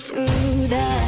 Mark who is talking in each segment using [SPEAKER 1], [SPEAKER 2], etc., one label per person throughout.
[SPEAKER 1] through that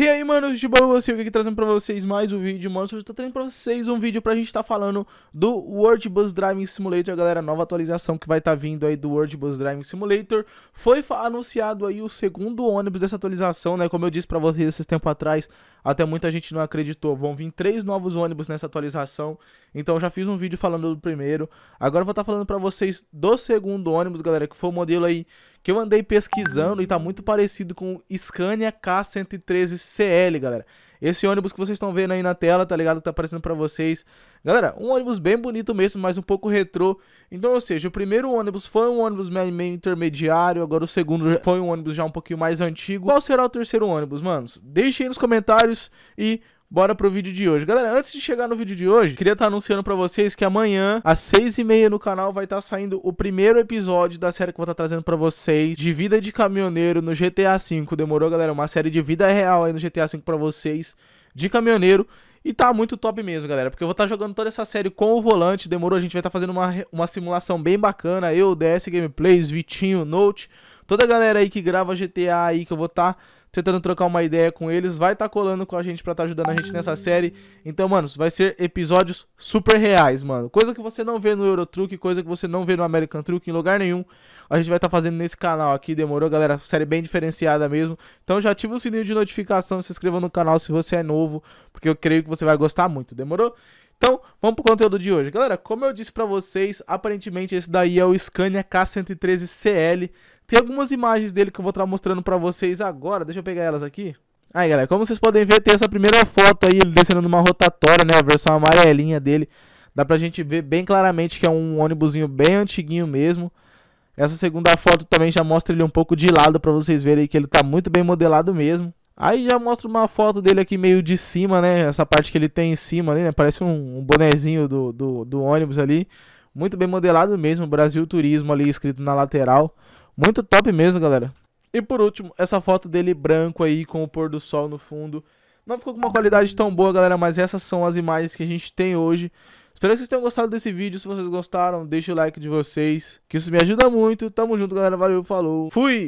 [SPEAKER 1] E aí, mano, de boa, eu aqui trazendo pra vocês mais um vídeo, mano. Hoje eu tô trazendo pra vocês um vídeo pra gente tá falando do World Bus Driving Simulator, galera. Nova atualização que vai tá vindo aí do World Bus Driving Simulator. Foi anunciado aí o segundo ônibus dessa atualização, né? Como eu disse pra vocês esses tempo atrás, até muita gente não acreditou. Vão vir três novos ônibus nessa atualização. Então eu já fiz um vídeo falando do primeiro. Agora eu vou estar tá falando pra vocês do segundo ônibus, galera, que foi o modelo aí que eu andei pesquisando e tá muito parecido com o Scania K113CL, galera. Esse ônibus que vocês estão vendo aí na tela, tá ligado? Tá aparecendo para vocês. Galera, um ônibus bem bonito mesmo, mas um pouco retrô. Então, ou seja, o primeiro ônibus foi um ônibus meio intermediário, agora o segundo foi um ônibus já um pouquinho mais antigo. Qual será o terceiro ônibus, manos? Deixem aí nos comentários e bora pro vídeo de hoje. Galera, antes de chegar no vídeo de hoje, queria estar tá anunciando pra vocês que amanhã, às seis e meia no canal, vai estar tá saindo o primeiro episódio da série que eu vou estar tá trazendo pra vocês, de vida de caminhoneiro no GTA V. Demorou, galera? Uma série de vida real aí no GTA V pra vocês, de caminhoneiro. E tá muito top mesmo, galera, porque eu vou estar tá jogando toda essa série com o volante, demorou, a gente vai estar tá fazendo uma, uma simulação bem bacana, eu, DS Gameplays, Vitinho, Note, toda a galera aí que grava GTA aí, que eu vou estar... Tá tentando trocar uma ideia com eles, vai estar tá colando com a gente pra estar tá ajudando a gente nessa série. Então, mano, vai ser episódios super reais, mano. Coisa que você não vê no Eurotruck, coisa que você não vê no American Truck, em lugar nenhum. A gente vai estar tá fazendo nesse canal aqui, demorou, galera? Série bem diferenciada mesmo. Então já ativa o sininho de notificação, se inscreva no canal se você é novo, porque eu creio que você vai gostar muito, demorou? Então, vamos pro conteúdo de hoje. Galera, como eu disse para vocês, aparentemente esse daí é o Scania K113CL. Tem algumas imagens dele que eu vou estar tá mostrando para vocês agora. Deixa eu pegar elas aqui. Aí, galera, como vocês podem ver, tem essa primeira foto aí, ele descendo numa rotatória, né? A versão amarelinha dele. Dá pra gente ver bem claramente que é um ônibusinho bem antiguinho mesmo. Essa segunda foto também já mostra ele um pouco de lado para vocês verem que ele tá muito bem modelado mesmo. Aí já mostra uma foto dele aqui meio de cima, né? Essa parte que ele tem em cima ali, né? Parece um, um bonezinho do, do, do, ônibus ali. Muito bem modelado mesmo. Brasil Turismo ali escrito na lateral. Muito top mesmo, galera. E por último, essa foto dele branco aí com o pôr do sol no fundo. Não ficou com uma qualidade tão boa, galera, mas essas são as imagens que a gente tem hoje. Espero que vocês tenham gostado desse vídeo. Se vocês gostaram, deixa o like de vocês, que isso me ajuda muito. Tamo junto, galera. Valeu, falou. Fui!